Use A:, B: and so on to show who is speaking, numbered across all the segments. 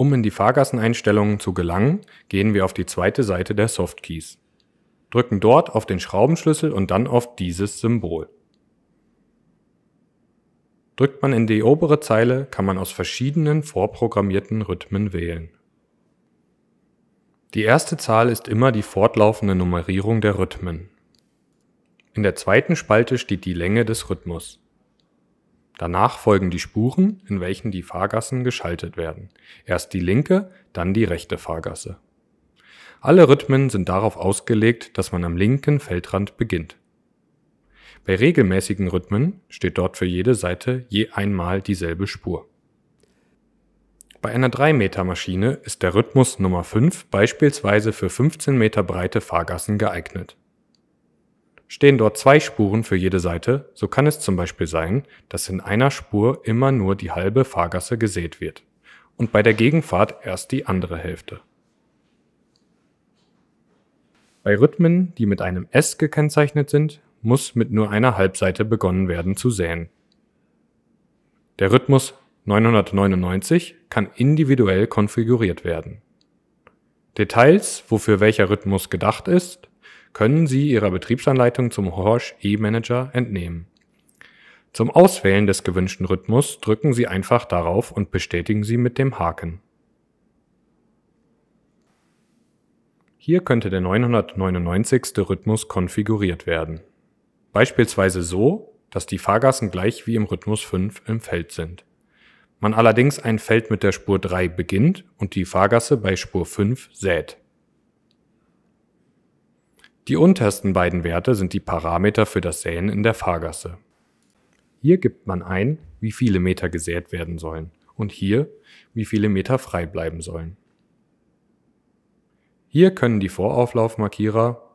A: Um in die Fahrgasseneinstellungen zu gelangen, gehen wir auf die zweite Seite der Softkeys. Drücken dort auf den Schraubenschlüssel und dann auf dieses Symbol. Drückt man in die obere Zeile, kann man aus verschiedenen vorprogrammierten Rhythmen wählen. Die erste Zahl ist immer die fortlaufende Nummerierung der Rhythmen. In der zweiten Spalte steht die Länge des Rhythmus. Danach folgen die Spuren, in welchen die Fahrgassen geschaltet werden. Erst die linke, dann die rechte Fahrgasse. Alle Rhythmen sind darauf ausgelegt, dass man am linken Feldrand beginnt. Bei regelmäßigen Rhythmen steht dort für jede Seite je einmal dieselbe Spur. Bei einer 3-Meter-Maschine ist der Rhythmus Nummer 5 beispielsweise für 15 Meter breite Fahrgassen geeignet. Stehen dort zwei Spuren für jede Seite, so kann es zum Beispiel sein, dass in einer Spur immer nur die halbe Fahrgasse gesät wird und bei der Gegenfahrt erst die andere Hälfte. Bei Rhythmen, die mit einem S gekennzeichnet sind, muss mit nur einer Halbseite begonnen werden zu säen. Der Rhythmus 999 kann individuell konfiguriert werden. Details, wofür welcher Rhythmus gedacht ist, können Sie Ihrer Betriebsanleitung zum Horsch E-Manager entnehmen. Zum Auswählen des gewünschten Rhythmus drücken Sie einfach darauf und bestätigen Sie mit dem Haken. Hier könnte der 999. Rhythmus konfiguriert werden. Beispielsweise so, dass die Fahrgassen gleich wie im Rhythmus 5 im Feld sind. Man allerdings ein Feld mit der Spur 3 beginnt und die Fahrgasse bei Spur 5 sät. Die untersten beiden Werte sind die Parameter für das Säen in der Fahrgasse. Hier gibt man ein, wie viele Meter gesät werden sollen und hier, wie viele Meter frei bleiben sollen. Hier können die Vorauflaufmarkierer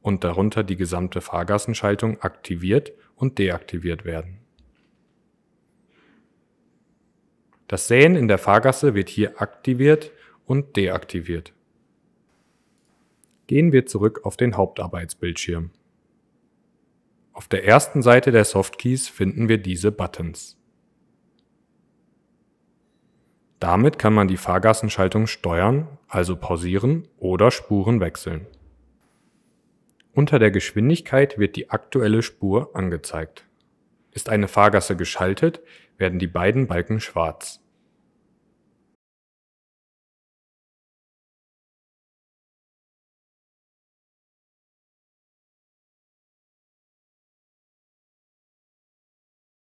A: und darunter die gesamte Fahrgassenschaltung aktiviert und deaktiviert werden. Das Säen in der Fahrgasse wird hier aktiviert und deaktiviert gehen wir zurück auf den Hauptarbeitsbildschirm. Auf der ersten Seite der Softkeys finden wir diese Buttons. Damit kann man die Fahrgassenschaltung steuern, also pausieren oder Spuren wechseln. Unter der Geschwindigkeit wird die aktuelle Spur angezeigt. Ist eine Fahrgasse geschaltet, werden die beiden Balken schwarz.